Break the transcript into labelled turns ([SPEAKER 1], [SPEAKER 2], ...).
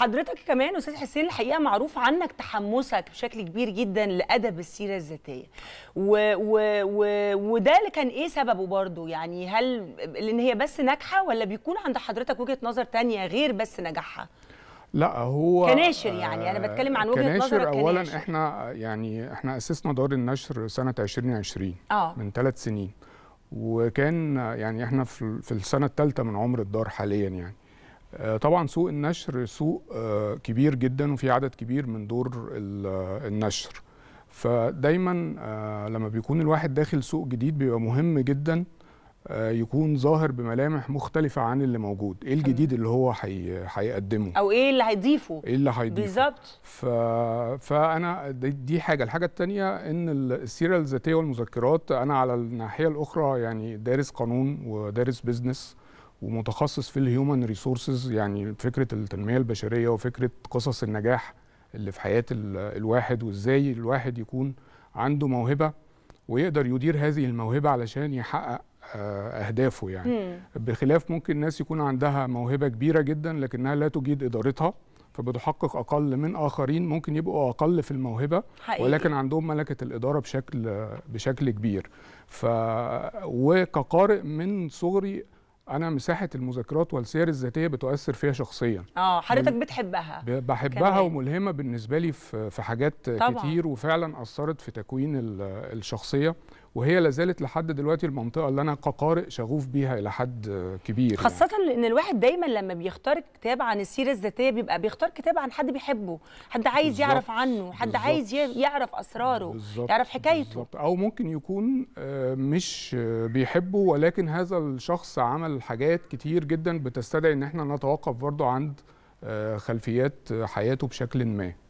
[SPEAKER 1] حضرتك كمان استاذ حسين الحقيقه معروف عنك تحمسك بشكل كبير جدا لادب السيره الذاتيه و... و... و... وده اللي كان ايه سببه برضه يعني هل لان هي بس ناجحه ولا بيكون عند حضرتك وجهه نظر تانية غير بس نجاحها
[SPEAKER 2] لا هو كناشر آه، يعني انا بتكلم عن وجهه كناشر نظرك اولا كناشر. احنا يعني احنا اسسنا دار النشر سنه 2020 آه. من ثلاث سنين وكان يعني احنا في السنه الثالثه من عمر الدار حاليا يعني آه، طبعا سوق النشر سوق آه، كبير جدا وفي عدد كبير من دور آه، النشر فدايما لما بيكون الواحد داخل سوق جديد بيبقى مهم جدا يكون ظاهر بملامح مختلفة عن اللي موجود ايه الجديد اللي هو هيقدمه
[SPEAKER 1] او ايه اللي هيضيفه ايه
[SPEAKER 2] اللي هيضيفه بالظبط ف... فانا دي, دي حاجة الحاجة التانية ان السيرة الذاتية والمذكرات انا على الناحية الاخرى يعني دارس قانون ودارس بيزنس ومتخصص في الهيومن ريسورسز يعني فكره التنميه البشريه وفكره قصص النجاح اللي في حياه الواحد وازاي الواحد يكون عنده موهبه ويقدر يدير هذه الموهبه علشان يحقق آه، اهدافه يعني مم. بخلاف ممكن ناس يكون عندها موهبه كبيره جدا لكنها لا تجيد ادارتها فبتحقق اقل من اخرين ممكن يبقوا اقل في الموهبه حقيقي. ولكن عندهم ملكه الاداره بشكل بشكل كبير ف وكقارئ من صغري انا مساحه المذاكرات والسير الذاتيه بتؤثر فيها شخصيا
[SPEAKER 1] اه حضرتك مل... بتحبها بحبها كمان.
[SPEAKER 2] وملهمه بالنسبه لي في في حاجات طبعا. كتير وفعلا اثرت في تكوين الشخصيه وهي لازالت لحد دلوقتي المنطقه اللي انا كقارئ شغوف بيها الى حد كبير يعني. خاصه
[SPEAKER 1] يعني. ان الواحد دايما لما بيختار كتاب عن السيره الذاتيه بيبقى بيختار كتاب عن حد بيحبه حد عايز بالزبط. يعرف عنه حد بالزبط. عايز يعرف اسراره بالزبط. يعرف حكايته بالزبط.
[SPEAKER 2] او ممكن يكون آه، مش آه، بيحبه ولكن هذا الشخص عمل حاجات كتير جدا بتستدعي ان احنا نتوقف برضه عند آه، خلفيات حياته بشكل ما